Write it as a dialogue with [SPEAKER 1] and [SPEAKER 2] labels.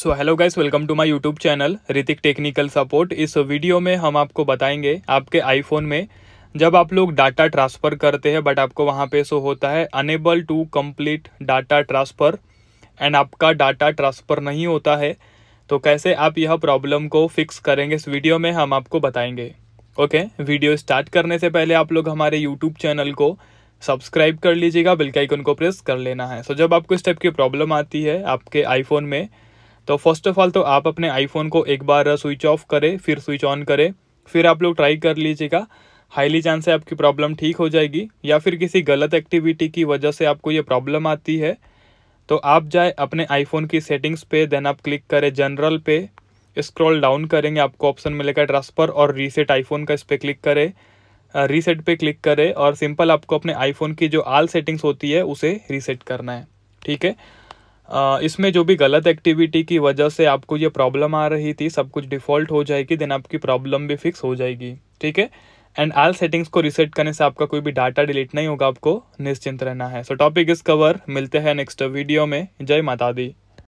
[SPEAKER 1] so hello guys welcome to my YouTube channel Hritik technical support इस video में हम आपको बताएंगे आपके आईफोन में जब आप लोग डाटा ट्रांसफ़र करते हैं बट आपको वहाँ पे सो होता है unable to complete data transfer and आपका डाटा ट्रांसफ़र नहीं होता है तो कैसे आप यह प्रॉब्लम को फिक्स करेंगे इस वीडियो में हम आपको बताएंगे ओके वीडियो स्टार्ट करने से पहले आप लोग हमारे यूट्यूब चैनल को सब्सक्राइब कर लीजिएगा बिल्कुल आइकन को प्रेस कर लेना है सो so, जब आपको इस टाइप की प्रॉब्लम आती है आपके आईफोन में तो फर्स्ट ऑफ ऑल तो आप अपने आईफोन को एक बार स्विच ऑफ करें फिर स्विच ऑन करें फिर आप लोग ट्राई कर लीजिएगा हाईली चांस है आपकी प्रॉब्लम ठीक हो जाएगी या फिर किसी गलत एक्टिविटी की वजह से आपको ये प्रॉब्लम आती है तो आप जाए अपने आईफोन की सेटिंग्स पे देन आप क्लिक करें जनरल पे स्क्रॉल डाउन करेंगे आपको ऑप्शन मिलेगा ट्रांसफ़र और रीसेट आईफोन का इस पर क्लिक करें रीसेट पे क्लिक करें और सिंपल आपको अपने आईफोन की जो आल सेटिंग्स होती है उसे रीसेट करना है ठीक है इसमें जो भी गलत एक्टिविटी की वजह से आपको ये प्रॉब्लम आ रही थी सब कुछ डिफ़ॉल्ट हो जाएगी देन आपकी प्रॉब्लम भी फिक्स हो जाएगी ठीक है एंड आल सेटिंग्स को रिसेट करने से आपका कोई भी डाटा डिलीट नहीं होगा आपको निश्चिंत रहना है सो टॉपिक इस कवर मिलते हैं नेक्स्ट वीडियो में जय माता दी